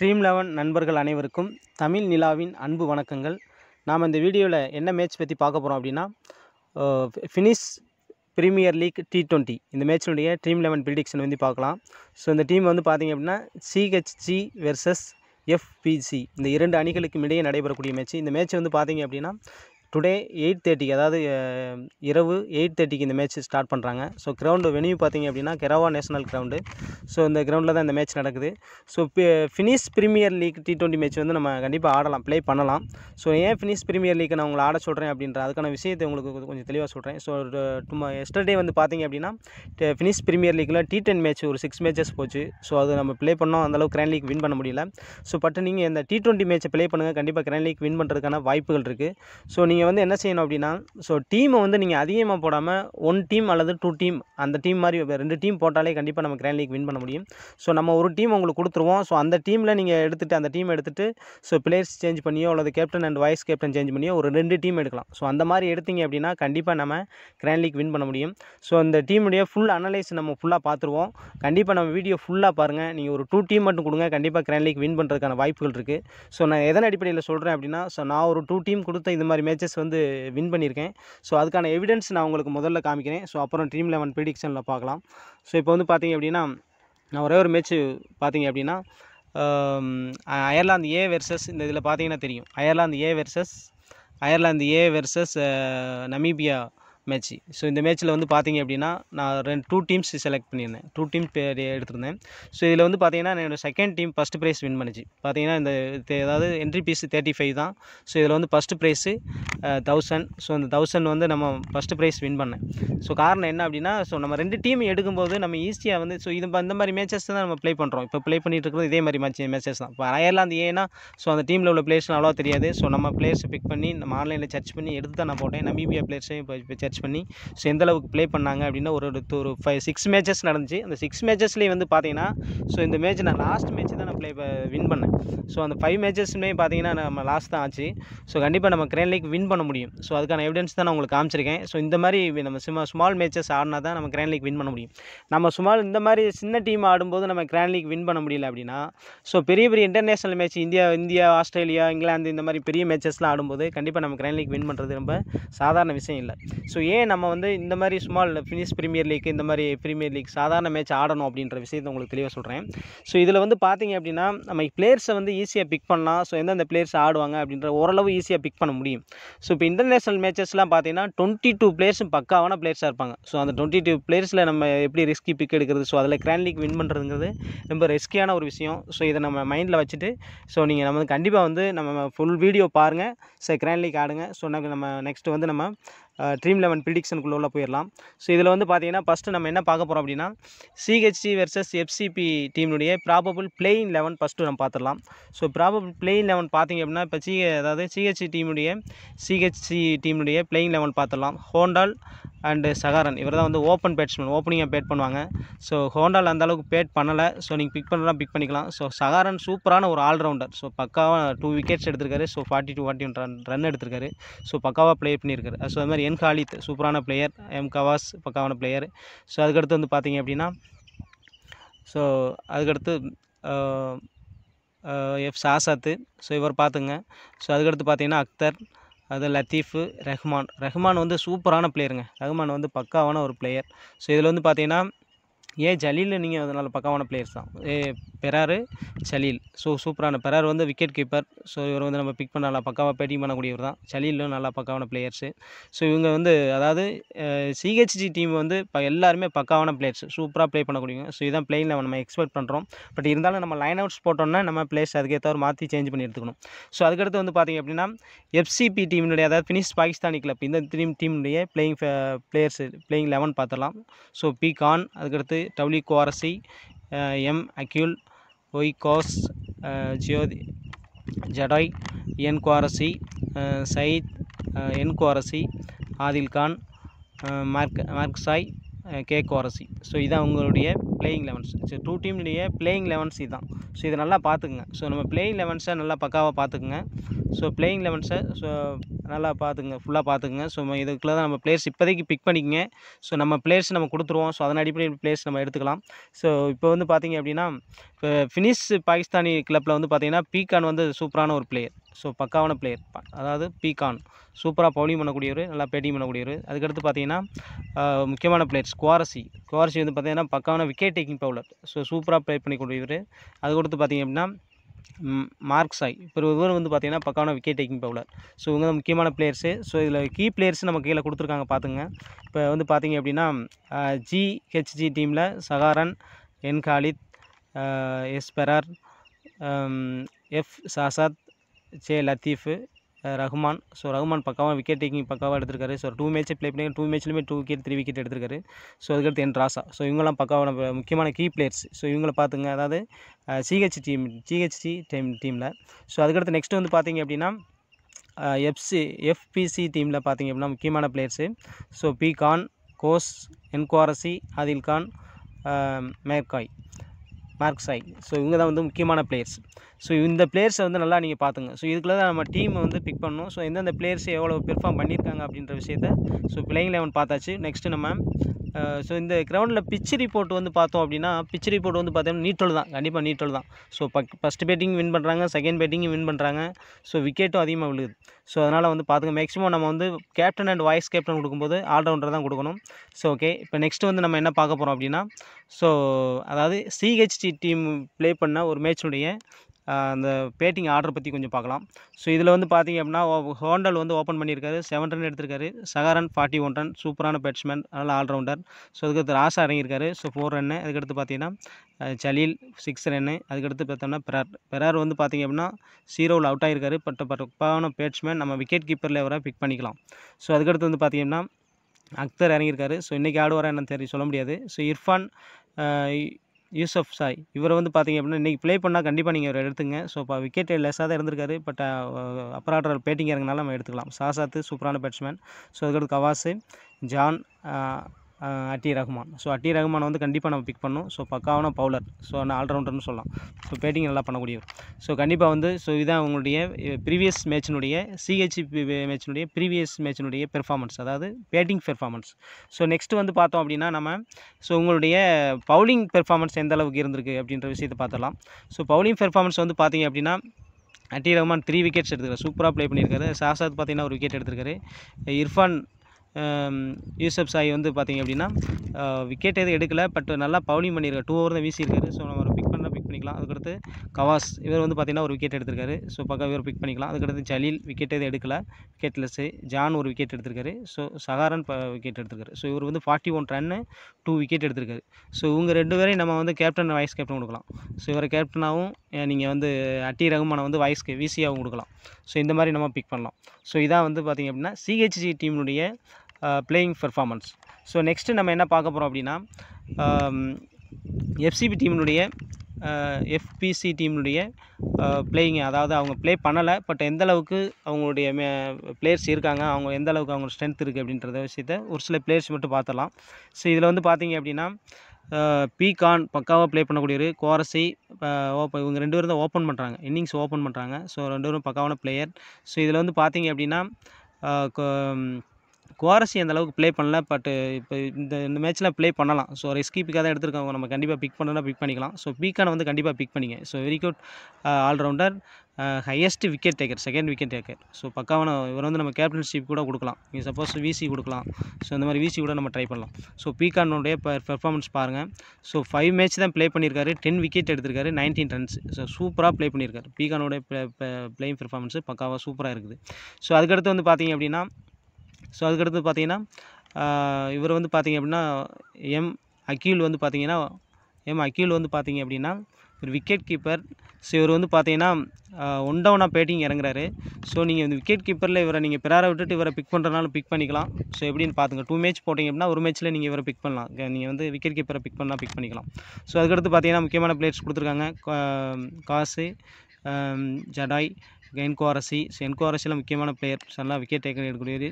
dream eleven நண்பர்கள் அனைவருக்கும் தமிழ் நிலாவின் அன்பு வணக்கங்கள் நாம் இந்த வீடியோவில் என்ன மேட்ச் பற்றி பார்க்க போகிறோம் அப்படின்னா Finnish Premier League T twenty இந்த மேட்சினுடைய ட்ரீம் லெவன் ப்ரிடிக்ஷன் வந்து பார்க்கலாம் ஸோ இந்த டீம் வந்து பார்த்திங்க அப்படின்னா சிஹெச்ஜி வெர்சஸ் எஃப்பிசி இந்த இரண்டு அணிகளுக்கும் இடையே நடைபெறக்கூடிய மேட்ச் இந்த மேட்ச் வந்து பார்த்திங்க அப்படின்னா டுடே எயிட் தேர்ட்டிக்கு அதாவது இரவு எயிட் தேர்ட்டிக்கு இந்த மேட்ச் ஸ்டார்ட் பண்ணுறாங்க ஸோ கிரவுண்டு வெனியூ பார்த்திங்க அப்படின்னா கெரவா நேஷனல் கிரவுண்டு ஸோ இந்த கிரவுண்டில் தான் இந்த மேட்ச் நடக்குது so Finnish Premier League T twenty match வந்து நம்ம கண்டிப்பாக ஆடலாம் ப்ளே பண்ணலாம் ஸோ ஏன் ஃபினிஷ் ப்ரீமியர் லீக் நான் உங்களை ஆட சொல்கிறேன் அப்படின்ற அதுக்கான விஷயத்தை உங்களுக்கு கொஞ்சம் தெளிவாக சொல்கிறேன் ஸோ டுமா எஸ்டர்டே வந்து பார்த்திங்க அப்படின்னா ஃபினிஷ் ப்ரீமியர் லீக்கில் டி டென் மேட்ச் ஒரு சிக்ஸ் மேட்சஸ் போச்சு ஸோ அது நம்ம ப்ளே பண்ணோம் அந்தளவுக்கு கிராண்ட் லீக் வின் பண்ண முடியல ஸோ பட் நீங்கள் இந்த டி ட்வெண்ட்டி மேட்ச்சை ப்ளே பண்ணுங்கள் கண்டிப்பாக கிராண்ட் லீக் வின் பண்ணுறதுக்கான வாய்ப்புகள் இருக்குது ஸோ நீங்கள் நீங்கள் வந்து என்ன செய்யணும் அப்படின்னா ஸோ டீமை வந்து நீங்கள் அதிகமாக போடாமல் ஒன் டீம் அல்லது டூ டீம் அந்த டீம் மாதிரி ரெண்டு டீம் போட்டாலே கண்டிப்பாக நம்ம கிராண்ட் லீக் வின் பண்ண முடியும் ஸோ நம்ம ஒரு டீம் உங்களுக்கு கொடுத்துருவோம் ஸோ அந்த டீமில் நீங்கள் எடுத்துகிட்டு அந்த டீம் எடுத்துகிட்டு ஸோ பிளேயர்ஸ் சேஞ்ச் பண்ணியோ அல்லது captain and vice captain change பண்ணியோ ஒரு ரெண்டு டீம் எடுக்கலாம் ஸோ அந்த மாதிரி எடுத்தீங்க அப்படின்னா கண்டிப்பாக நம்ம கிராண்ட் லீக் வின் பண்ண முடியும் ஸோ அந்த டீமுடைய ஃபுல் அனலைஸ் நம்ம ஃபுல்லாக பார்த்துருவோம் கண்டிப்பாக நம்ம வீடியோ ஃபுல்லாக பாருங்கள் நீங்கள் ஒரு டூ டீம் மட்டும் கொடுங்க கண்டிப்பாக கிராண்ட் லீக் வின் பண்ணுறதுக்கான வாய்ப்புகள் இருக்குது ஸோ நான் எதன் அடிப்படையில் சொல்கிறேன் அப்படின்னா ஸோ நான் ஒரு டூ டீம் கொடுத்த இது மாதிரி மேட்சஸ் மேட்சஸ் வந்து வின் பண்ணியிருக்கேன் ஸோ அதுக்கான எவிடன்ஸ் நான் உங்களுக்கு முதல்ல காமிக்கிறேன் ஸோ அப்புறம் ட்ரீம் லெவன் ப்ரிடிக்ஷனில் பார்க்கலாம் ஸோ இப்போ வந்து பார்த்தீங்க அப்படின்னா நான் ஒரே ஒரு மேட்ச்சு பார்த்தீங்க அப்படின்னா அயர்லாந்து ஏ வெர்சஸ் இந்த இதில் பார்த்தீங்கன்னா தெரியும் Ireland A versus Ireland A versus Namibia match so இந்த மேட்ச்சில் வந்து பார்த்தீங்க அப்படின்னா நான் ரெண்டு டூ டீம்ஸ் செலக்ட் பண்ணியிருந்தேன் டூ டீம் எடுத்திருந்தேன் ஸோ இதில் வந்து பார்த்தீங்கன்னா என்னோடய second team first prize win பண்ணிச்சு பார்த்தீங்கன்னா இந்த ஏதாவது என்ட்ரி பீஸ் தேர்ட்டி ஃபைவ் தான் ஸோ இதில் வந்து ஃபஸ்ட்டு ப்ரைஸு தௌசண்ட் ஸோ அந்த தௌசண்ட் வந்து நம்ம ஃபஸ்ட்டு ப்ரைஸ் வின் பண்ணேன் ஸோ காரணம் என்ன அப்படின்னா ஸோ நம்ம ரெண்டு டீம் எடுக்கும்போது நம்ம ஈஸியாக வந்து ஸோ இது இந்த மாதிரி மேட்சஸ் தான் நம்ம ப்ளே பண்ணுறோம் இப்போ ப்ளே பண்ணிட்டு இருக்கிறது இதே மாதிரி மேட்ச் மேட்சஸ் தான் இப்போ அயர்லாந்து ஏன்னா ஸோ அந்த டீமில் உள்ள பிளேயர்ஸ்லாம் அவ்வளோ தெரியாது ஸோ நம்ம பிளேயர்ஸை பிக் பண்ணி நம்ம ஆன்லைனில் சர்ச் பண்ணி எடுத்து தான் நான் போட்டேன் நமீபியா பிளேயர்ஸையும் இப்போ சர்ச் மேட்ச் பண்ணி ஸோ எந்தளவுக்கு ப்ளே பண்ணாங்க அப்படின்னா ஒரு ஒரு ஃபைவ் சிக்ஸ் மேட்சஸ் நடந்துச்சு அந்த சிக்ஸ் மேட்சஸ்லேயும் வந்து பார்த்தீங்கன்னா ஸோ இந்த மேட்ச் நான் லாஸ்ட் மேட்ச் தான் நான் ப்ளே வின் பண்ணேன் ஸோ அந்த ஃபைவ் மேட்சஸ்மே பார்த்தீங்கன்னா நம்ம லாஸ்ட் தான் ஆச்சு ஸோ கண்டிப்பாக நம்ம கிரேன் லீக் வின் பண்ண முடியும் ஸோ அதுக்கான எவிடன்ஸ் தான் நான் உங்களுக்கு காமிச்சிருக்கேன் ஸோ இந்த மாதிரி நம்ம சும்மா ஸ்மால் மேட்சஸ் ஆடினா தான் நம்ம கிரேன் லீக் வின் பண்ண முடியும் நம்ம சுமால் இந்த மாதிரி சின்ன டீம் ஆடும்போது நம்ம கிரேன் லீக் வின் பண்ண முடியல அப்படின்னா ஸோ பெரிய பெரிய international match India India Australia England இந்த மாதிரி பெரிய மேட்சஸ்லாம் ஆடும்போது கண்டிப்பாக நம்ம கிரேன் லீக் வின் பண்ணுறது ரொம்ப சாதாரண விஷயம் இல்லை ஸோ ஏன் நம்ம வந்து இந்த மாதிரி ஸ்மால் ஃபினிஷ் ப்ரீமியர் லீக் இந்த மாதிரி ப்ரீமியர் லீக் சாதாரண மேட்ச் ஆடணும் அப்படின்ற விஷயத்தை உங்களுக்கு தெளிவாக சொல்கிறேன் ஸோ இதில் வந்து பார்த்தீங்க அப்படின்னா நம்ம பிளேயர்ஸை வந்து ஈஸியாக பிக் பண்ணலாம் ஸோ எந்தெந்த பிளேயர்ஸ் ஆடுவாங்க அப்படின்ற ஓரளவு ஈஸியாக பிக் பண்ண முடியும் ஸோ இப்போ இன்டர்நேஷனல் மேட்சஸ்லாம் பார்த்தீங்கன்னா டுவெண்ட்டி டூ பிளேயர்ஸும் பக்காவான பிளேயர்ஸாக இருப்பாங்க ஸோ அந்த டுவெண்ட்டி டூ பிளேயர்ஸில் நம்ம எப்படி ரிஸ்கி பிக் எடுக்கிறது ஸோ அதில் கிராண்ட் லீக் வின் பண்ணுறதுங்கிறது ரொம்ப ரிஸ்கியான ஒரு விஷயம் ஸோ இதை நம்ம மைண்டில் வச்சுட்டு ஸோ நீங்கள் நம்ம கண்டிப்பாக வந்து நம்ம ஃபுல் வீடியோ பாருங்கள் ஸோ கிராண்ட் லீக் ஆடுங்க ஸோ நம்ம நெக்ஸ்ட்டு வந்து நம்ம ட்ரீம் லெவன் ப்ரிடிக்ஷனுக்குள்ளே உள்ள போயிடலாம் ஸோ இதில் வந்து பார்த்தீங்கன்னா ஃபஸ்ட்டு நம்ம என்ன பார்க்க போகிறோம் அப்படின்னா சிஹெச்சி வெர்சஸ் எஃப்சிபி டீம்னுடைய ப்ராபபிள் பிளேயிங் லெவன் ஃபஸ்ட்டு நம்ம பார்த்துடலாம் ஸோ ப்ராபபிள் பிளேயிங் லெவன் பார்த்தீங்க அப்படின்னா இப்போ சி அதாவது சிஹெச்சி டீமுடைய சிஹெச்சி டீமுடைய பிளேயிங் லெவன் பார்த்துடலாம் ஹோண்டால் அண்டு சகாரன் இவர் தான் வந்து ஓப்பன் பேட்ஸ்மேன் ஓப்பனிங்காக பேட் பண்ணுவாங்க ஸோ ஹோண்டாவில் அந்த அளவுக்கு பேட் பண்ணலை ஸோ நீங்கள் பிக் பண்ணலாம் பிக் பண்ணிக்கலாம் ஸோ சகாரன் சூப்பரான ஒரு ஆல்ரவுண்டர் ஸோ பக்காவாக டூ விக்கெட்ஸ் எடுத்திருக்காரு so forty two forty one run run எடுத்திருக்காரு ஸோ பக்காவாக ப்ளே பண்ணியிருக்காரு ஸோ அது மாதிரி என் காலித் சூப்பரான பிளேயர் எம் கவாஸ் பக்காவான பிளேயர் ஸோ அதுக்கடுத்து வந்து பார்த்தீங்க அப்படின்னா ஸோ அதுக்கடுத்து எஃப் சாசாத்து ஸோ இவர் பார்த்துங்க ஸோ அதுக்கடுத்து பார்த்தீங்கன்னா அக்தர் அது லத்தீஃபு ரஹ்மான் ரஹ்மான் வந்து சூப்பரான பிளேயருங்க ரஹ்மான் வந்து பக்காவான ஒரு பிளேயர் ஸோ இதில் வந்து பார்த்தீங்கன்னா ஏ ஜலீல் நீங்கள் அதனால் பக்காவான பிளேயர்ஸ் தான் ஏ பெராரு ஜலீல் ஸோ சூப்பரான பெரார் வந்து விக்கெட் கீப்பர் ஸோ இவர் வந்து நம்ம பிக் பண்ண நல்லா பக்காவாக பேட்டிங் பண்ணக்கூடியவர் தான் ஜலீலும் நல்லா பக்காவான பிளேயர்ஸு ஸோ இவங்க வந்து அதாவது சிஹெச்ஜி டீம் வந்து இப்போ எல்லாருமே பக்காவான பிளேயர்ஸ் சூப்பராக ப்ளே பண்ணக்கூடியவங்க ஸோ இதான் பிளேயில் நம்ம எக்ஸ்பெக்ட் பண்ணுறோம் பட் இருந்தாலும் நம்ம லைன் அவுட்ஸ் போட்டோம்னா நம்ம பிளேஸ் அதுக்கேற்ற ஒரு மாற்றி சேஞ்ச் பண்ணி எடுத்துக்கணும் ஸோ அதுக்கடுத்து வந்து பார்த்திங்க அப்படின்னா எஃப்சிபி டீமினுடைய அதாவது ஃபினிஷ் பாகிஸ்தானி கிளப் இந்த டீம் டீமுடைய பிளேயிங் பிளேயர்ஸ் பிளேயிங் லெவன் பார்த்துடலாம் ஸோ பி கான் அதுக்கடுத்து W R S I M Aqeel Y காஸ் ஜியோதி ஜடாய் N Saeed N Qureshi Adil Khan Mark மார்க்சாய் கே குவாரசி ஸோ இதான் அவங்களுடைய பிளேயிங் லெவன்ஸ் ஸோ டூ டீம்னுடைய பிளேயிங் லெவன்ஸ் இதுதான் ஸோ இதை நல்லா பார்த்துக்குங்க ஸோ நம்ம பிளேயிங் லெவன்ஸை நல்லா பக்காவாக பார்த்துக்குங்க ஸோ பிளேயிங் லெவன்ஸை ஸோ நல்லா பார்த்துங்க ஃபுல்லாக பார்த்துக்குங்க ஸோ இதுக்குள்ளே தான் நம்ம பிளேஸ் இப்போதைக்கு பிக் பண்ணிக்கங்க ஸோ நம்ம பிளேஸ் நம்ம கொடுத்துருவோம் ஸோ அதன் அடிப்படையில் பிளேஸ் நம்ம எடுத்துக்கலாம் ஸோ இப்போ வந்து பார்த்திங்க அப்படின்னா இப்போ ஃபினிஷ் பாகிஸ்தானி கிளப்பில் வந்து பார்த்திங்கன்னா பீகான் வந்து சூப்பரான ஒரு பிளேயர் ஸோ பக்காவான பிளேயர் அதாவது பீகான் சூப்பராக பவுலிங் பண்ணக்கூடியவர் நல்லா பேட்டிங் பண்ணக்கூடியவர் அதுக்கடுத்து பார்த்தீங்கன்னா முக்கியமான பிளேயர் குவாரசி குவாரசி வந்து பார்த்திங்கன்னா பக்காவான விக்கெட் டேக்கிங் பவுலர் ஸோ சூப்பராக ப்ளே பண்ணிக்கூடியவர் அது கொடுத்து பார்த்திங்க அப்படின்னா மார்க்ஸ் ஆகி இப்போ இவர் வந்து பார்த்தீங்கன்னா பக்கான விக்கெட் டேக்கிங் பவுலர் ஸோ இவங்க முக்கியமான பிளேயர்ஸு ஸோ இதில் கீ பிளேயர்ஸ் நம்ம கீழே கொடுத்துருக்காங்க பார்த்துங்க இப்போ வந்து பார்த்திங்க அப்படின்னா ஜிஹெச்ஜி டீமில் சகாரன் N Khalid S Brar F சாசாத் ஜே லத்தீஃபு ரஹ்மான் ஸோ ரஹ்மான் பக்காவாக விக்கெட் டேக்கிங் பக்காவாக எடுத்திருக்காரு ஸோ டூ மேட்ச் ப்ளே பண்ணி டூ மேட்ச்லையுமே டூ விக்கெட் த்ரீ விக்கெட் எடுத்திருக்காரு ஸோ அதுக்கடுத்து என் ராசா ஸோ இவங்கெல்லாம் பக்காவாக நம்ம முக்கியமான கீ பிளேயர்ஸ் ஸோ இவங்கள பார்த்துங்க அதாவது சிஹெச் டீம் சிஹெச்டி டீம் டீமில் ஸோ அதுக்கடுத்து நெக்ஸ்ட்டு வந்து பார்த்தீங்க அப்படின்னா எஃப்சி எஃபிசி டீமில் பார்த்திங்க அப்படின்னா முக்கியமான பிளேயர்ஸு ஸோ பி கான் கோஸ் என்குவாரசி ஆதில் கான் மேர்காய் மார்க் சாய் ஸோ இவங்க தான் வந்து முக்கியமான பிளேயர்ஸ் ஸோ இந்த பிளேயர்ஸை வந்து நல்லா நீங்கள் பார்த்துங்க ஸோ இதுக்குள்ள தான் நம்ம டீமை வந்து பிக் பண்ணணும் ஸோ எந்தெந்த பிளேயர்ஸ் எவ்வளோ பெர்ஃபார்ம் பண்ணியிருக்காங்க அப்படின்ற விஷயத்த ஸோ பிளேயிங் லெவன் பார்த்தாச்சு நெக்ஸ்ட்டு நம்ம ஸோ இந்த கிரவுண்டில் பிச்சு ரிப்போர்ட் வந்து பார்த்தோம் அப்படின்னா பிச்சு ரிப்போர்ட் வந்து பார்த்தீங்கன்னா நீட்டல் தான் கண்டிப்பாக நீட்டல் தான் ஸோ பக் ஃபஸ்ட் பேட்டிங் வின் பண்ணுறாங்க செகண்ட் பேட்டிங்கும் வின் பண்ணுறாங்க ஸோ விக்கெட்டும் அதிகமாக விழுது ஸோ அதனால் வந்து பார்த்துங்க மேக்ஸிமம் நம்ம வந்து கேப்டன் அண்ட் வைஸ் கேப்டன் கொடுக்கும்போது ஆல்ரவுண்டர் தான் கொடுக்கணும் ஸோ ஓகே இப்போ நெக்ஸ்ட்டு வந்து நம்ம என்ன பார்க்க போகிறோம் அப்படின்னா ஸோ அதாவது சிஹெச்டி டீம் ப்ளே பண்ண ஒரு மேட்சினுடைய அந்த பேட்டிங் ஆர்டர் பற்றி கொஞ்சம் பார்க்கலாம் ஸோ இதில் வந்து பார்த்திங்க அப்படின்னா ஹோண்டல் வந்து ஓப்பன் பண்ணியிருக்காரு செவன் ரன் எடுத்திருக்காரு சகாரன் ஃபார்ட்டி ஒன் ரன் சூப்பரான பேட்ஸ்மேன் அதனால் ஆல்ரவுண்டர் ஸோ அதுக்கடுத்து ராசா இறங்கியிருக்காரு ஸோ ஃபோர் ரன்னு அதுக்கடுத்து பார்த்தீங்கன்னா ஜலீல் சிக்ஸ் ரன்னு அதுக்கடுத்து பார்த்தோம்னா பெரார் பெரார் வந்து பார்த்திங்க அப்படின்னா சீரோவில் அவுட் ஆகிருக்காரு பட் பட்டப்பான பேட்ஸ்மேன் நம்ம விக்கெட் கீப்பரில் வர பிக் பண்ணிக்கலாம் ஸோ அதுக்கடுத்து வந்து பார்த்திங்கன்னா அக்தர் இறங்கியிருக்காரு ஸோ இன்றைக்கி ஆடுவாரா என்னன்னு தெரிய சொல்ல முடியாது ஸோ இர்ஃபான் யூசப் சாய் இவரை வந்து பார்த்தீங்க அப்படின்னா இன்றைக்கி ப்ளே பண்ணால் கண்டிப்பாக நீங்கள் இவரை எடுத்துங்க ஸோ இப்போ விக்கெட் லெஸ்ஸாக தான் இருந்திருக்காரு பட் அப்பர் ஆர்டர் பேட்டிங் இறங்கினாலும் நம்ம எடுத்துக்கலாம் சாசாத்து சூப்பரான பேட்ஸ்மேன் ஸோ அதுக்கடுத்து கவாசு ஜான் அட்டி ரஹ்மான் ஸோ அட்டி ரஹ்மான் வந்து கண்டிப்பாக நம்ம பிக் பண்ணோம் ஸோ பக்காவான பவுலர் ஸோ நான் ஆல்ரவுண்டர்னு சொல்லலாம் ஸோ பேட்டிங் நல்லா பண்ணக்கூடியவர் ஸோ கண்டிப்பாக வந்து ஸோ இதான் அவங்களுடைய ப்ரீவியஸ் மேட்சினுடைய சிஹெச்சி மேட்சினுடைய ப்ரீவியஸ் மேட்சினுடைய பெர்ஃபார்மன்ஸ் அதாவது பேட்டிங் பெர்ஃபார்மன்ஸ் ஸோ நெக்ஸ்ட்டு வந்து பார்த்தோம் அப்படின்னா நம்ம ஸோ உங்களுடைய பவுலிங் பெர்ஃபார்மன்ஸ் எந்த அளவுக்கு இருந்திருக்கு அப்படின்ற விஷயத்தை பார்த்துடலாம் ஸோ பவுலிங் பெர்ஃபார்மன்ஸ் வந்து பார்த்தீங்க அப்படின்னா அட்டி ரஹ்மான் த்ரீ விக்கெட்ஸ் எடுத்துருக்காரு சூப்பராக ப்ளே பண்ணியிருக்காரு சாசாத் பார்த்தீங்கன்னா ஒரு விக்கெட் எடுத்திருக்காரு இர்ஃபான் யூசப் சாய் வந்து பார்த்திங்க அப்படின்னா விக்கெட் எதுவும் எடுக்கலை பட் நல்லா பவுலிங் பண்ணியிருக்காரு டூ ஓவர் தான் வீசியிருக்காரு ஸோ நம்ம பிக் பண்ணால் பிக் பண்ணிக்கலாம் அதுக்கடுத்து கவாஸ் இவர் வந்து பார்த்திங்கன்னா ஒரு விக்கெட் எடுத்திருக்காரு ஸோ பக்கம் இவர் பிக் பண்ணிக்கலாம் அதுக்கடுத்து ஜலீல் விக்கெட் எதுவும் எடுக்கலை விக்கெட்லெஸ்ஸு ஜான் ஒரு விக்கெட் எடுத்திருக்காரு ஸோ சகாரன் விக்கெட் எடுத்திருக்காரு ஸோ இவர் வந்து forty one run two wicket எடுத்திருக்காரு ஸோ இவங்க ரெண்டு பேரையும் நம்ம வந்து கேப்டன் வைஸ் கேப்டன் கொடுக்கலாம் ஸோ இவரை கேப்டனாகவும் நீங்கள் வந்து அட்டி ரகுமானை வந்து வைஸ் விசியாகவும் கொடுக்கலாம் ஸோ இந்த மாதிரி நம்ம பிக் பண்ணலாம் ஸோ இதான் வந்து பார்த்திங்க அப்படின்னா சிஹெச்சி டீமுடைய பிளேயிங் பெர்ஃபார்மன்ஸ் ஸோ நெக்ஸ்ட்டு நம்ம என்ன பார்க்க போகிறோம் அப்படின்னா எஃப்சிபி டீமினுடைய எஃபிசி டீம்னுடைய பிளேயிங் அதாவது அவங்க ப்ளே பண்ணலை பட் எந்த அளவுக்கு அவங்களுடைய மே பிளேயர்ஸ் இருக்காங்க அவங்க எந்த அளவுக்கு அவங்க ஸ்ட்ரென்த் இருக்குது அப்படின்றத விஷயத்த ஒரு சில பிளேயர்ஸ் மட்டும் பார்த்தலாம் ஸோ இதில் வந்து பார்த்தீங்க அப்படின்னா பீகான் பக்காவாக ப்ளே பண்ணக்கூடியவர் கோரசி ஓப்பன் இவங்க ரெண்டு பேரும் தான் ஓப்பன் பண்ணுறாங்க இன்னிங்ஸ் ஓப்பன் பண்ணுறாங்க ஸோ ரெண்டு பேரும் பக்காவான பிளேயர் ஸோ இதில் வந்து பார்த்தீங்க அப்படின்னா குவாரசி அந்த அளவுக்கு ப்ளே பண்ணல பட் இப்போ இந்த இந்த மேட்ச்சில் ப்ளே பண்ணலாம் ஸோ ரிஸ்கி பிக்காக தான் எடுத்திருக்காங்க நம்ம கண்டிப்பாக பிக் பண்ணணும்னா பிக் பண்ணிக்கலாம் ஸோ பீக்கான வந்து கண்டிப்பாக பிக் பண்ணிங்க so very good all rounder highest wicket taker second wicket taker so பக்காவான இவர் வந்து நம்ம கேப்டன்ஷிப் கூட கொடுக்கலாம் நீங்கள் சப்போஸ் விசி கொடுக்கலாம் ஸோ இந்த மாதிரி விசி கூட நம்ம ட்ரை பண்ணலாம் ஸோ பீகானுடைய பெர்ஃபார்மன்ஸ் பாருங்கள் ஸோ ஃபைவ் மேட்ச் தான் ப்ளே பண்ணியிருக்காரு டென் விக்கெட் எடுத்திருக்காரு நைன்டீன் ரன்ஸ் ஸோ சூப்பராக ப்ளே பண்ணியிருக்காரு ப்ளே ப்ளேயிங் பெர்ஃபார்மன்ஸு பக்காவாக சூப்பராக இருக்குது ஸோ அதுக்கடுத்து வந்து பார்த்தீங்க அப்படின்னா ஸோ அதுக்கடுத்து பார்த்தீங்கன்னா இவர் வந்து பார்த்திங்க அப்படின்னா எம் அக்கீல் வந்து பார்த்தீங்கன்னா எம் அக்கீல் வந்து பார்த்தீங்க அப்படின்னா இவர் விக்கெட் கீப்பர் ஸோ இவர் வந்து பார்த்தீங்கன்னா ஒன் டவுனாக பேட்டிங் இறங்குறாரு ஸோ நீங்கள் இந்த விக்கெட் கீப்பரில் இவரை நீங்கள் பிறார விட்டுட்டு இவரை பிக் பண்ணுறனாலும் பிக் பண்ணிக்கலாம் ஸோ எப்படின்னு பார்த்துங்க டூ மேட்ச் போட்டிங்க அப்படின்னா ஒரு மேட்ச்சில் நீங்கள் இவரை பிக் பண்ணலாம் நீங்கள் வந்து விக்கெட் கீப்பரை பிக் பண்ணால் பிக் பண்ணிக்கலாம் ஸோ அதுக்கடுத்து பார்த்தீங்கன்னா முக்கியமான பிளேயர்ஸ் கொடுத்துருக்காங்க காசு ஜடாய் என்கோரசி ஸோ என்கோரசியில் முக்கியமான பிளேயர்ஸ் எல்லாம் விக்கெட் டேக்கர் எடுக்கக்கூடியது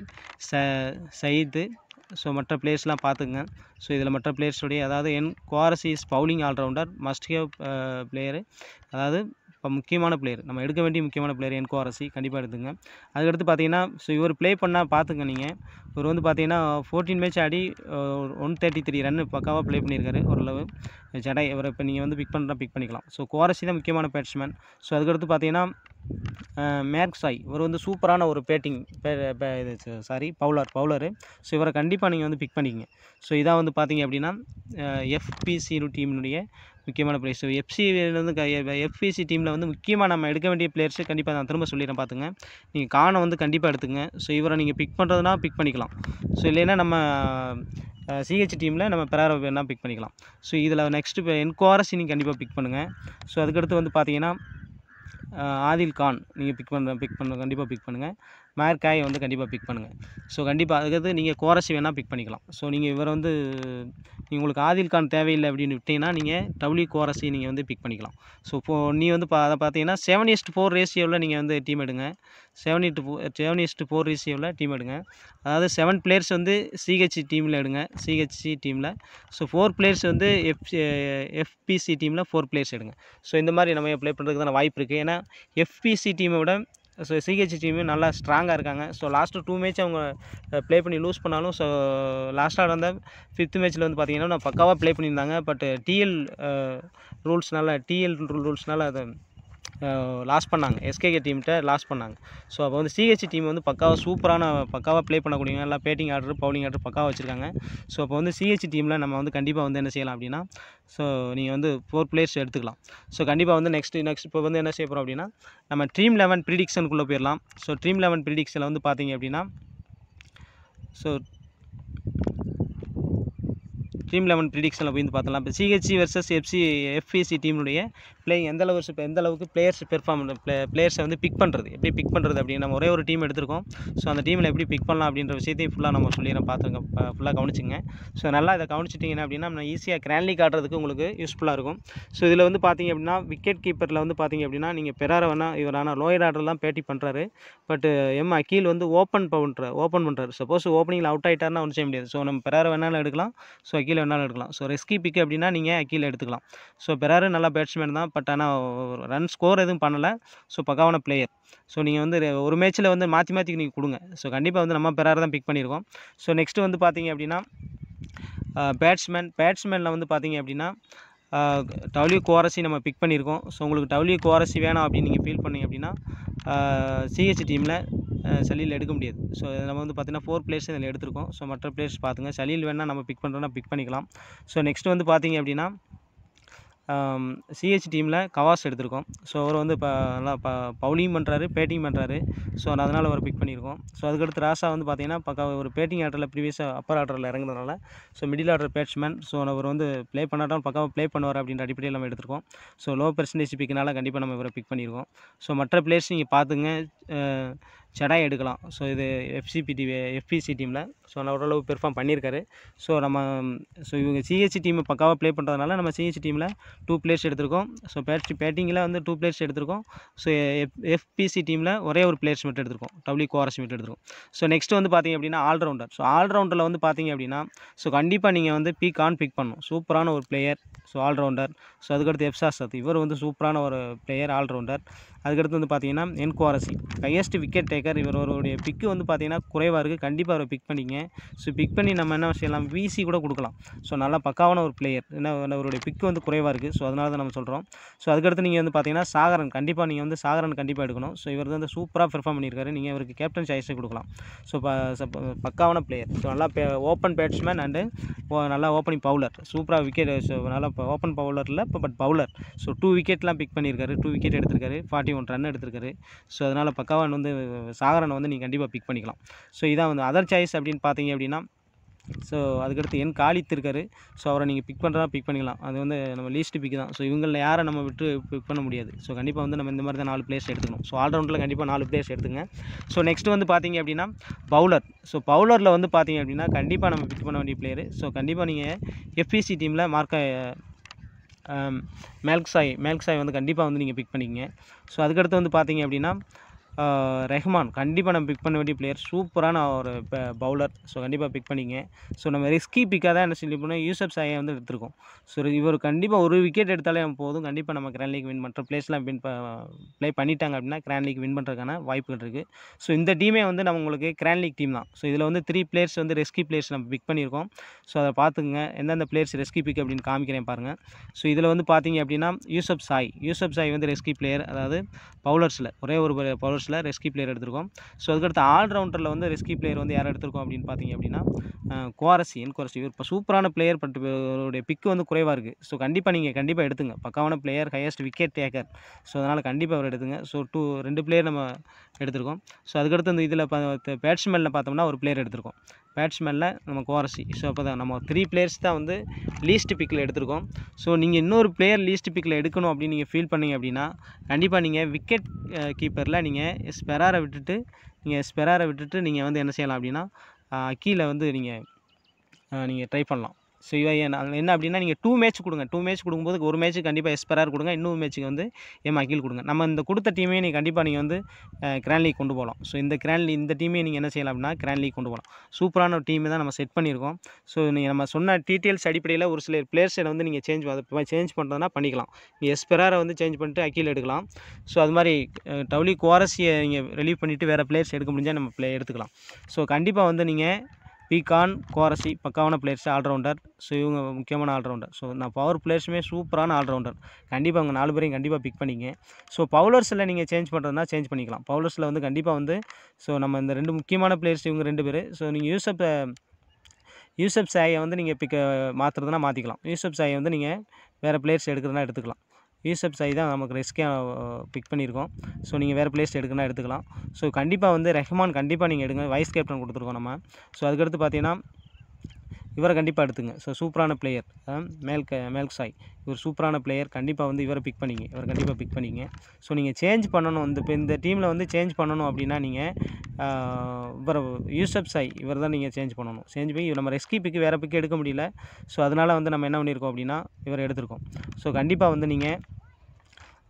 ச சயித்து ஸோ மற்ற பிளேயர்ஸ்லாம் பார்த்துங்க ஸோ இதில் மற்ற பிளேயர்ஸுடைய அதாவது என் குவாரசி is bowling all rounder must have player அதாவது இப்போ முக்கியமான பிளேயர் நம்ம எடுக்க வேண்டிய முக்கியமான பிளேயர் என் குவாரசி கண்டிப்பாக எடுத்துங்க அதுக்கடுத்து பார்த்தீங்கன்னா ஸோ இவர் ப்ளே பண்ணால் பார்த்துங்க நீங்கள் இவர் வந்து பார்த்தீங்கன்னா ஃபோர்டீன் மேட்ச் ஆடி ஒன் தேர்ட்டி த்ரீ ரன் பக்காவாக ப்ளே பண்ணியிருக்காரு ஓரளவு ஜடை இவர் இப்போ நீங்கள் வந்து பிக் பண்ணுறா பிக் பண்ணிக்கலாம் ஸோ குவாரசி தான் முக்கியமான பேட்ஸ்மேன் ஸோ அதுக்கடுத்து பார்த்தீங்கன்னா மேக்ஸாய் இவர் வந்து சூப்பரான ஒரு பேட்டிங் இது சாரி பவுலர் பவுலரு ஸோ இவரை கண்டிப்பாக நீங்கள் வந்து பிக் பண்ணிக்கங்க ஸோ இதான் வந்து பார்த்தீங்க அப்படின்னா எஃபிசி டீமினுடைய முக்கியமான பிளேயர் ஸோ எஃப்சிலேருந்து எஃபிசி டீமில் வந்து முக்கியமாக நம்ம எடுக்க வேண்டிய பிளேயர்ஸு கண்டிப்பாக நான் திரும்ப சொல்லிடுறேன் பார்த்துங்க நீங்கள் காணை வந்து கண்டிப்பாக எடுத்துங்க ஸோ இவரை நீங்கள் பிக் பண்ணுறதுனா பிக் பண்ணிக்கலாம் ஸோ இல்லைன்னா நம்ம சிஹெச் டீமில் நம்ம பெரார வேணால் பிக் பண்ணிக்கலாம் ஸோ இதில் நெக்ஸ்ட்டு என்கோரஸ் நீங்கள் கண்டிப்பாக பிக் பண்ணுங்கள் ஸோ அதுக்கடுத்து வந்து பார்த்தீங்கன்னா ஆதில் கான் நீங்கள் பிக் பண்ணுற பிக் பண்ண கண்டிப்பாக பிக் பண்ணுங்கள் மேர் வந்து கண்டிப்பாக பிக் பண்ணுங்கள் ஸோ கண்டிப்பாக அதுக்கடுத்து நீங்கள் கோரசி வேணால் பிக் பண்ணிக்கலாம் ஸோ நீங்கள் இவர் வந்து உங்களுக்கு ஆதில் கான் தேவையில்லை அப்படின்னு விட்டிங்கன்னா நீங்கள் டபுள்யூ கோரசி நீங்கள் வந்து பிக் பண்ணிக்கலாம் ஸோ இப்போ நீ வந்து பா அதை பார்த்தீங்கன்னா செவன் இஸ்ட் ஃபோர் ரேஷியோவில் நீங்கள் வந்து டீம் எடுங்க செவன் எட்டு ஃபோர் செவன் இஸ்ட் ஃபோர் ரேஷியோவில் டீம் எடுங்க அதாவது செவன் பிளேயர்ஸ் வந்து சிஹெச்சி டீமில் எடுங்க சிஹெச்சி டீமில் ஸோ ஃபோர் பிளேயர்ஸ் வந்து எஃப் எஃபிசி டீமில் ஃபோர் பிளேயர்ஸ் எடுங்க ஸோ இந்த மாதிரி நம்ம ப்ளே பண்ணுறதுக்கு தான் வாய்ப்பு இருக்குது ஏன்னா எஃபிசி டீமை விட ஸோ சிஹெச் டீமும் நல்லா ஸ்ட்ராங்காக இருக்காங்க ஸோ லாஸ்ட்டு டூ மேட்ச் அவங்க ப்ளே பண்ணி லூஸ் பண்ணாலும் ஸோ லாஸ்ட்டாக வந்த ஃபிஃப்த் மேட்ச்சில் வந்து பார்த்திங்கன்னா நான் பக்காவாக ப்ளே பண்ணியிருந்தாங்க பட் டிஎல் ரூல்ஸ்னால் டிஎல் ரூல்ஸ்னால் அது லாஸ் பண்ணாங்க எஸ்கேகே டீம்கிட்ட லாஸ் பண்ணாங்க ஸோ அப்போ வந்து சிஹெச்சி டீம் வந்து பக்காவாக சூப்பரான பக்காவாக ப்ளே பண்ணக்கூடிய நல்லா பேட்டிங் ஆர்டர் பவுலிங் ஆர்டர் பக்காவாக வச்சுருக்காங்க ஸோ அப்போ வந்து சிஹெச்சி டீமில் நம்ம வந்து கண்டிப்பாக வந்து என்ன செய்யலாம் அப்படின்னா ஸோ நீங்கள் வந்து ஃபோர் பிளேயர்ஸ் எடுத்துக்கலாம் ஸோ கண்டிப்பாக வந்து நெக்ஸ்ட் நெக்ஸ்ட் இப்போ வந்து என்ன செய்ய போகிறோம் அப்படின்னா நம்ம ட்ரீம் லெவன் ப்ரிடிக்ஷனுக்குள்ளே போயிடலாம் ஸோ ட்ரீம் லெவன் ப்ரிடிக்ஷனில் வந்து பார்த்தீங்க அப்படின்னா ஸோ ட்ரீம் லெவன் ப்ரிடிக்ஷனில் போய் வந்து பார்த்தலாம் இப்போ சிஹெச்சி வர்சஸ் எஃப்சி எஃப்இசி டீமுடைய பிளேயிங் எந்த அளவுக்கு இப்போ எந்த அளவுக்கு பிளேயர்ஸ் பெர்ஃபார்ம் பிளே பிளேயர்ஸை வந்து பிக் பண்ணுறது எப்படி பிக் பண்ணுறது அப்படின்னு நம்ம ஒரே ஒரு டீம் எடுத்திருக்கோம் ஸோ அந்த டீமில் எப்படி பிக் பண்ணலாம் அப்படின்ற விஷயத்தையும் ஃபுல்லாக நம்ம சொல்லிடுறோம் பார்த்துங்க ஃபுல்லாக கவனிச்சுங்க ஸோ நல்லா இதை கவனிச்சிட்டிங்கன்னா அப்படின்னா நம்ம ஈஸியாக கிராண்டி காட்டுறதுக்கு உங்களுக்கு யூஸ்ஃபுல்லாக இருக்கும் ஸோ இதில் வந்து பார்த்திங்க அப்படின்னா விக்கெட் கீப்பரில் வந்து பார்த்திங்க அப்படின்னா நீங்கள் பெறார வேணா இவர் ஆனால் லோயர் ஆர்டர் தான் பேட்டி பண்ணுறாரு பட் எம் அக்கீல் வந்து ஓப்பன் பண்ணுற ஓப்பன் பண்ணுறாரு சப்போஸ் ஓப்பனிங்கில் அவுட் ஆகிட்டார்னா ஒன்று செய்ய முடியாது ஸோ நம்ம பெறார வேணாலும் எடுக்கலாம் ஸோ அக்கீல் வேணாலும் எடுக்கலாம் ஸோ ரெஸ்கி பிக்கு அப்படின்னா நீங்கள் கீழே எடுத்துக்கலாம் ஸோ பெறாரு நல்லா பேட்ஸ்மேன் தான் பட் ஆனால் ரன் ஸ்கோர் எதுவும் பண்ணலை ஸோ பக்காவான பிளேயர் ஸோ நீங்கள் வந்து ஒரு மேட்ச்சில் வந்து மாற்றி மாற்றி நீங்கள் கொடுங்க ஸோ கண்டிப்பாக வந்து நம்ம பெறாரு தான் பிக் பண்ணியிருக்கோம் ஸோ நெக்ஸ்ட்டு வந்து பார்த்தீங்க அப்படின்னா பேட்ஸ்மேன் பேட்ஸ்மேனில் வந்து பார்த்தீங்க அப்படின்னா டபிள்யூ குவாரசி நம்ம பிக் பண்ணியிருக்கோம் ஸோ உங்களுக்கு டபிள்யூ குவாரசி வேணாம் அப்படின்னு நீங்கள் ஃபீல் பண்ணிங்க அப்படின்னா சிஹெச் டீமில் சளியில் எடுக்க முடியாது ஸோ நம்ம வந்து பார்த்திங்கன்னா ஃபோர் பிளேஸ் இதில் எடுத்திருக்கோம் ஸோ மற்ற பிளேஸ் பார்த்துங்க சளியில் வேணால் நம்ம பிக் பண்ணுறோன்னா பிக் பண்ணிக்கலாம் ஸோ நெக்ஸ்ட் வந்து பார்த்திங்க அப்படின்னா சிஹெச் டீமில் கவாஸ் எடுத்திருக்கோம் ஸோ அவர் வந்து இப்போ நல்லா ப பவுலிங் பண்ணுறாரு பேட்டிங் பண்ணுறாரு ஸோ அதனால் அவர் பிக் பண்ணியிருக்கோம் ஸோ அதுக்கடுத்து ராசா வந்து பார்த்திங்கன்னா பக்கம் ஒரு பேட்டிங் ஆர்டரில் ப்ரீவியஸாக அப்பர் ஆர்டரில் இறங்குறதுனால so middle order batsman so அவர் வந்து ப்ளே பண்ணாட்டாலும் பக்காவாக ப்ளே பண்ணுவார் அப்படின்ற அடிப்படையில் நம்ம எடுத்திருக்கோம் ஸோ லோ பெர்சன்டேஜ் பிக்னால கண்டிப்பாக நம்ம இவரை பிக் பண்ணியிருக்கோம் ஸோ மற்ற பிளேஸ் நீங்கள் பார்த்துங்க செடாய் எடுக்கலாம் ஸோ இது எஃப்சிபி டி எஃப்பிசி டீமில் ஸோ நான் ஓரளவு பெர்ஃபார்ம் பண்ணியிருக்காரு ஸோ நம்ம ஸோ இவங்க சிஹெச்சி டீமை பக்காவாக ப்ளே பண்ணுறதுனால நம்ம சிஹெச்சி டீமில் டூ பிளேர்ஸ் எடுத்திருக்கோம் ஸோ பேட் பேட்டிங்கில் வந்து டூ பிளேர்ஸ் எடுத்திருக்கோம் ஸோ எஃப்பிசி டீமில் ஒரே ஒரு பிளேயர்ஸ் மட்டும் எடுத்திருக்கோம் டபுள்யூ கோரஸ் மட்டும் எடுத்திருக்கோம் ஸோ நெக்ஸ்ட் வந்து பார்த்திங்க அப்படின்னா ஆல்ரவுண்டர் ஸோ ஆல்ரவுண்டரில் வந்து பார்த்திங்க அப்படின்னா ஸோ கண்டிப்பாக நீங்கள் வந்து பிக் ஆன் பிக் பண்ணணும் சூப்பரான ஒரு பிளேயர் ஸோ ஆல்ரவுண்டர் ஸோ அதுக்கடுத்து எஃப்சாசத் இவர் வந்து சூப்பரான ஒரு பிளேயர் ஆல்ரவுண்டர் அதுக்கடுத்து வந்து பார்த்திங்கன்னா என் குவாரசி ஹையஸ்ட் விக்கெட் டேக்கர் இவருடைய பிக்கு வந்து பார்த்தீங்கன்னா குறைவாக இருக்குது கண்டிப்பாக அவரை பிக் பண்ணிங்க ஸோ பிக் பண்ணி நம்ம என்ன செய்யலாம் விசி கூட கொடுக்கலாம் ஸோ நல்லா பக்காவான ஒரு பிளேயர் என்ன அவருடைய பிக்கு வந்து குறைவாக இருக்குது ஸோ அதனால தான் நம்ம சொல்கிறோம் ஸோ அதுக்கடுத்து நீங்கள் வந்து பார்த்தீங்கன்னா சாகரன் கண்டிப்பாக நீங்கள் வந்து சாகரன் கண்டிப்பாக எடுக்கணும் ஸோ இவர் வந்து சூப்பராக பெர்ஃபார்ம் பண்ணியிருக்காரு நீங்கள் இவருக்கு கேப்டன் சாய்ஸை கொடுக்கலாம் ஸோ பக்காவான பிளேயர் ஸோ நல்லா ஓப்பன் பேட்ஸ்மேன் அண்டு நல்லா ஓப்பனிங் பவுலர் சூப்பராக விக்கெட் நல்லா ஓப்பன் பவுலரில் இப்போ பட் பவுலர் ஸோ டூ விக்கெட்லாம் பிக் பண்ணியிருக்காரு டூ விக்கெட் எடுத்திருக்காரு ஃபார்ட்டி ஒன் ரன் எடுத்திருக்காரு ஸோ அதனால் பக்காவான் வந்து சாகரனை வந்து நீங்கள் கண்டிப்பாக பிக் பண்ணிக்கலாம் ஸோ இதான் வந்து அதர் சாய்ஸ் அப்படின்னு பார்த்தீங்க அப்படின்னா ஸோ அதுக்கடுத்து என் காளி இருக்காரு ஸோ அவரை நீங்கள் பிக் பண்ணுறா பிக் பண்ணிக்கலாம் அது வந்து நம்ம லீஸ்ட் பிக் தான் ஸோ இவங்களில் யாரை நம்ம விட்டு பிக் பண்ண முடியாது ஸோ கண்டிப்பாக வந்து நம்ம இந்த மாதிரி தான் நாலு பிளேஸ் எடுத்துக்கணும் ஸோ ஆல்ரவுண்டில் கண்டிப்பாக நாலு பிளேஸ் எடுத்துங்க ஸோ நெக்ஸ்ட் வந்து பார்த்தீங்க அப்படின்னா பவுலர் ஸோ பவுலரில் வந்து பார்த்தீங்க அப்படின்னா கண்டிப்பாக நம்ம பிக் பண்ண வேண்டிய பிளேயரு ஸோ கண்டிப்பாக நீங்கள் எஃபிசி டீமில் மார்க்க மேல்க்சாய் மேல்க்சாய் வந்து கண்டிப்பாக வந்து நீங்கள் பிக் பண்ணிக்கங்க ஸோ அதுக்கடுத்து வந்து பார்த்தீங்க அப்படின்னா ரெஹ்மான் கண்டிப்பாக நம்ம பிக் பண்ண வேண்டிய பிளேயர் சூப்பரான ஒரு பவுலர் ஸோ கண்டிப்பாக பிக் பண்ணிங்க ஸோ நம்ம ரிஸ்கி பிக்காக தான் என்ன சொல்லி போனால் யூசப் சாயை வந்து எடுத்திருக்கோம் ஸோ இவர் கண்டிப்பாக ஒரு விக்கெட் எடுத்தாலே போதும் கண்டிப்பாக நம்ம கிராண்ட் லீக் வின் பண்ணுற பிளேஸ்லாம் வின் ப்ளே பண்ணிட்டாங்க அப்படின்னா கிராண்ட் லீக் வின் பண்ணுறதுக்கான வாய்ப்புகள் இருக்குது ஸோ இந்த டீமே வந்து நம்ம உங்களுக்கு கிராண்ட் லீக் டீம் தான் ஸோ இதில் வந்து த்ரீ பிளேயர்ஸ் வந்து ரெஸ்கி பிளேயர்ஸ் நம்ம பிக் பண்ணியிருக்கோம் ஸோ அதை பார்த்துங்க எந்தெந்த பிளேயர்ஸ் ரெஸ்கி பிக் அப்படின்னு காமிக்கிறேன் பாருங்கள் ஸோ இதில் வந்து பார்த்தீங்க அப்படின்னா யூசப் சாய் யூசப் சாய் வந்து ரெஸ்கி பிளேயர் அதாவது பவுலர்ஸில் ஒரே ஒரு பவுலர்ஸ் போஸ்ட்டில் ரெஸ்கி பிளேயர் எடுத்திருக்கோம் ஸோ அதுக்கடுத்து ஆல்ரவுண்டரில் வந்து ரெஸ்கி பிளேயர் வந்து யார் எடுத்திருக்கோம் அப்படின்னு பார்த்தீங்க அப்படின்னா குவாரசி என் குவாரசி இவர் இப்போ சூப்பரான பிளேயர் பட்டுடைய பிக்கு வந்து குறைவாக இருக்குது ஸோ கண்டிப்பாக நீங்கள் கண்டிப்பாக எடுத்துங்க பக்காவான player highest wicket taker so அதனால் கண்டிப்பாக அவர் எடுத்துங்க ஸோ டூ ரெண்டு பிளேயர் நம்ம எடுத்திருக்கோம் ஸோ அதுக்கடுத்து இந்த இதில் பேட்ஸ்மேனில் பார்த்தோம்னா ஒரு பிளேயர் எடுத்திருக்கோம் பேட்ஸ்மேனில் நம்ம குவாரசி ஸோ அப்போ தான் நம்ம த்ரீ பிளேயர்ஸ் தான் வந்து லீஸ்ட் பிக்கில் எடுத்திருக்கோம் ஸோ நீங்கள் இன்னொரு பிளேயர் லீஸ்ட் பிக்கில் எடுக்கணும் அப்படின்னு நீங்கள் ஃபீல் பண்ணிங்க அப்படின்னா கண்டிப்பாக நீங்கள் விக்கெட் கீப்பரில் நீங்கள் ஸ்பெராரை விட்டுட்டு நீங்கள் ஸ்பெராரை விட்டுட்டு நீங்கள் வந்து என்ன செய்யலாம் அப்படின்னா கீழே வந்து நீங்கள் நீங்கள் ட்ரை பண்ணலாம் ஸோ இவன் என்ன அப்படின்னா நீங்கள் டூ மேட்ச் கொடுங்க டூ மேட்ச் கொடுக்கும்போது ஒரு மேட்ச் கண்டிப்பாக எஸ்பரார் கொடுங்க இன்னொரு மேட்ச்சுக்கு வந்து எம் அகில் கொடுங்க நம்ம இந்த கொடுத்த டீமே நீங்கள் கண்டிப்பாக நீங்கள் வந்து கிராண்ட் கொண்டு போகலாம் ஸோ இந்த கிராண்ட் இந்த டீமே நீங்கள் என்ன செய்யலாம் அப்படின்னா கிராண்ட் கொண்டு போகலாம் சூப்பரான ஒரு டீமே தான் நம்ம செட் பண்ணியிருக்கோம் ஸோ நீங்கள் நம்ம சொன்ன டீட்டெயில்ஸ் அடிப்படையில் ஒரு சில பிளேயர்ஸை வந்து நீங்கள் சேஞ்ச் அதை சேஞ்ச் பண்ணுறதுனா பண்ணிக்கலாம் நீங்கள் எஸ்பராரை வந்து சேஞ்ச் பண்ணிட்டு அகில் எடுக்கலாம் ஸோ அது மாதிரி டவுலி குவாரஸியை நீங்கள் ரிலீவ் பண்ணிவிட்டு வேறு பிளேயர்ஸ் எடுக்க முடிஞ்சால் நம்ம பிளே எடுத்துக்கலாம் ஸோ கண்டிப்பாக வந்து நீங்கள் பீகான் கோரசி பக்காவான பிளேயர்ஸ் ஆல்ரவுண்டர் ஸோ இவங்க முக்கியமான ஆல்ரவுண்டர் ஸோ நான் பவர் பிளேயர்ஸுமே சூப்பரான ஆல்ரவுண்டர் கண்டிப்பாக அவங்க நாலு பேரையும் கண்டிப்பாக பிக் பண்ணிங்க ஸோ பவுலர்ஸில் நீங்கள் சேஞ்ச் பண்ணுறதுனா சேஞ்ச் பண்ணிக்கலாம் பவுலர்ஸில் வந்து கண்டிப்பாக வந்து ஸோ நம்ம இந்த ரெண்டு முக்கியமான பிளேயர்ஸ் இவங்க ரெண்டு பேர் ஸோ நீங்கள் யூசப் யூசப் சாயை வந்து நீங்கள் பிக்க மாற்றுறதுனா மாற்றிக்கலாம் யூசப் சாயை வந்து நீங்கள் வேறு பிளேயர்ஸ் எடுக்கிறதுனா எடுத்துக்கலாம் யூசப் சாய் தான் நமக்கு ரிஸ்க்காக பிக் பண்ணியிருக்கோம் ஸோ நீங்கள் வேறு பிளேஸ் எடுக்கணும் எடுத்துக்கலாம் ஸோ கண்டிப்பாக வந்து ரெஹ்மான் கண்டிப்பாக நீங்கள் எடுங்க வைஸ் கேப்டன் கொடுத்துருக்கோம் நம்ம ஸோ அதுக்கடுத்து பார்த்தீங்கன்னா இவரை கண்டிப்பாக எடுத்துங்க ஸோ சூப்பரான பிளேயர் மேல்க மேல்க் சாய் இவர் சூப்பரான பிளேயர் கண்டிப்பாக வந்து இவரை பிக் பண்ணிங்க இவர் கண்டிப்பாக பிக் பண்ணிங்க ஸோ நீங்கள் சேஞ்ச் பண்ணணும் இந்த இப்போ இந்த டீமில் வந்து சேஞ்ச் பண்ணணும் அப்படின்னா நீங்கள் இவர் யூசப் சாய் இவர் தான் நீங்கள் சேஞ்ச் பண்ணணும் சேஞ்ச் போய் நம்ம ரெஸ்கி பிக்கு வேறு பிக்கு எடுக்க முடியல ஸோ அதனால் வந்து நம்ம என்ன பண்ணியிருக்கோம் அப்படின்னா இவரை எடுத்திருக்கோம் ஸோ கண்டிப்பாக வந்து நீங்கள்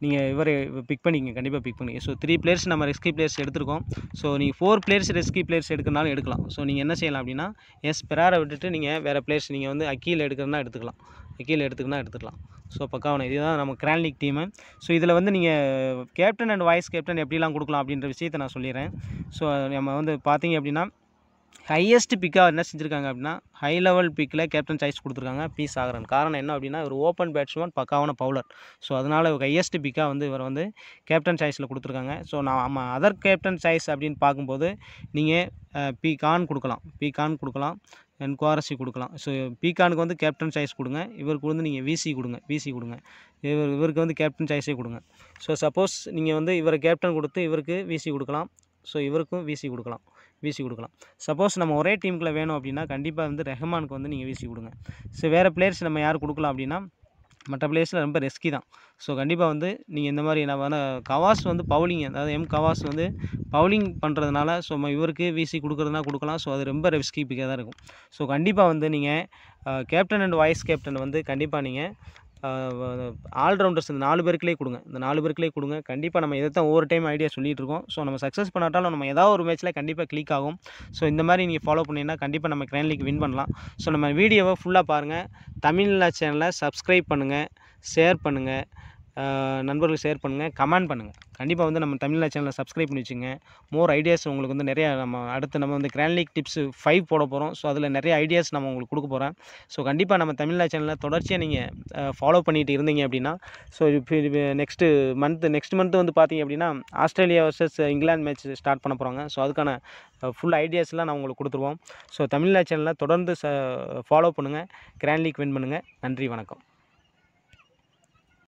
நீங்கள் இவரை பிக் பண்ணிக்கங்க கண்டிப்பாக பிக் பண்ணி ஸோ த்ரீ பிளேயர்ஸ் நம்ம ரெஸ்கி பிளேயர்ஸ் எடுத்துருக்கோம் ஸோ நீங்கள் ஃபோர் பிளேயர்ஸ் ரெஸ்கி பிளேயர்ஸ் எடுக்கிறனாலும் எடுக்கலாம் ஸோ நீங்கள் என்ன செய்யலாம் அப்படின்னா எஸ் பெராரை விட்டுட்டு நீங்கள் வேறு பிளேயர்ஸ் நீங்கள் வந்து அக்கீல் எடுக்கிறனா எடுத்துக்கலாம் அக்கீல் எடுத்துக்கனா எடுத்துக்கலாம் ஸோ பக்காவணும் இதுதான் நம்ம கிராண்ட் டீமு ஸோ இதில் வந்து நீங்கள் கேப்டன் அண்ட் வைஸ் கேப்டன் எப்படிலாம் கொடுக்கலாம் அப்படின்ற விஷயத்தை நான் சொல்லிடுறேன் ஸோ நம்ம வந்து பார்த்தீங்க அப்படின்னா ஹையஸ்ட் பிக்காக என்ன செஞ்சுருக்காங்க அப்படின்னா ஹை லெவல் பிக்கில் கேப்டன் சாய்ஸ் கொடுத்துருக்காங்க பி சாகரன் காரணம் என்ன அப்படின்னா இவர் ஓப்பன் பேட்ஸ்மேன் பக்காவான பவுலர் ஸோ அதனால் இவர் ஹையஸ்ட் பிக்காக வந்து இவர் வந்து கேப்டன் சாய்ஸில் கொடுத்துருக்காங்க ஸோ நான் ஆமாம் அதர் கேப்டன் சாய்ஸ் அப்படின்னு பார்க்கும்போது நீங்கள் பி கான் கொடுக்கலாம் பி கான் கொடுக்கலாம் அண்ட் கொடுக்கலாம் ஸோ பீகானுக்கு வந்து கேப்டன் சாய்ஸ் கொடுங்க இவருக்கு வந்து நீங்கள் விசி கொடுங்க விசி கொடுங்க இவர் இவருக்கு வந்து கேப்டன் சாய்ஸே கொடுங்க ஸோ சப்போஸ் நீங்கள் வந்து இவரை கேப்டன் கொடுத்து இவருக்கு விசி கொடுக்கலாம் ஸோ இவருக்கும் விசி கொடுக்கலாம் வீசி கொடுக்கலாம் சப்போஸ் நம்ம ஒரே டீமுக்குள்ளே வேணும் அப்படின்னா கண்டிப்பாக வந்து ரெஹமானுக்கு வந்து நீங்கள் வீசி கொடுங்க ஸோ வேறு பிளேயர்ஸ் நம்ம யார் கொடுக்கலாம் அப்படின்னா மற்ற பிளேயர்ஸில் ரொம்ப ரிஸ்கி தான் ஸோ கண்டிப்பாக வந்து நீங்கள் இந்த மாதிரி நம்ம கவாஸ் வந்து பவுலிங் அதாவது எம் கவாஸ் வந்து பவுலிங் பண்ணுறதுனால ஸோ நம்ம இவருக்கு வீசி கொடுக்குறதுனா கொடுக்கலாம் ஸோ அது ரொம்ப ரிஸ்கி பிக்காக தான் இருக்கும் ஸோ கண்டிப்பாக வந்து நீங்கள் கேப்டன் அண்ட் வைஸ் கேப்டன் வந்து கண்டிப்பாக நீங்கள் ஆல்ரவுண்டர்ஸ் இந்த நாலு பேருக்குலேயே கொடுங்க இந்த நாலு பேருக்குலேயே கொடுங்க கண்டிப்பாக நம்ம இதை தான் ஒவ்வொரு டைம் ஐடியா சொல்லிகிட்டு இருக்கோம் ஸோ நம்ம சக்ஸஸ் பண்ணாட்டாலும் நம்ம ஏதாவது ஒரு மேட்ச்சில் கண்டிப்பாக கிளிக் ஆகும் ஸோ இந்த மாதிரி நீங்கள் ஃபாலோ பண்ணிங்கன்னா கண்டிப்பாக நம்ம கிராண்ட் லீக் வின் பண்ணலாம் ஸோ நம்ம வீடியோவை ஃபுல்லாக பாருங்கள் தமிழ்லா சேனலை சப்ஸ்கிரைப் பண்ணுங்கள் ஷேர் பண்ணுங்கள் நண்பர்கள் ஷேர் பண்ணுங்கள் கமெண்ட் பண்ணுங்கள் கண்டிப்பாக வந்து நம்ம தமிழ்நாடு சேனலை சப்ஸ்கிரைப் பண்ணி வச்சுங்க மோர் ஐடியாஸ் உங்களுக்கு வந்து நிறையா நம்ம அடுத்து நம்ம வந்து கிராண்ட்லீக் டிப்ஸ் ஃபைவ் போட போகிறோம் ஸோ அதில் நிறைய ஐடியாஸ் நம்ம உங்களுக்கு கொடுக்க போகிறேன் ஸோ கண்டிப்பாக நம்ம தமிழ்நாடு சேனலில் தொடர்ச்சியாக நீங்கள் ஃபாலோ பண்ணிகிட்டு இருந்தீங்க அப்படின்னா so next month next month வந்து பார்த்தீங்க அப்படின்னா Australia versus England match start பண்ண போகிறாங்க ஸோ அதுக்கான ஃபுல் ஐடியாஸ்லாம் நான் உங்களுக்கு கொடுத்துருவோம் ஸோ தமிழ்நாடு சேனலில் தொடர்ந்து ச ஃபாலோ பண்ணுங்கள் கிராண்ட் வின் பண்ணுங்கள் நன்றி வணக்கம்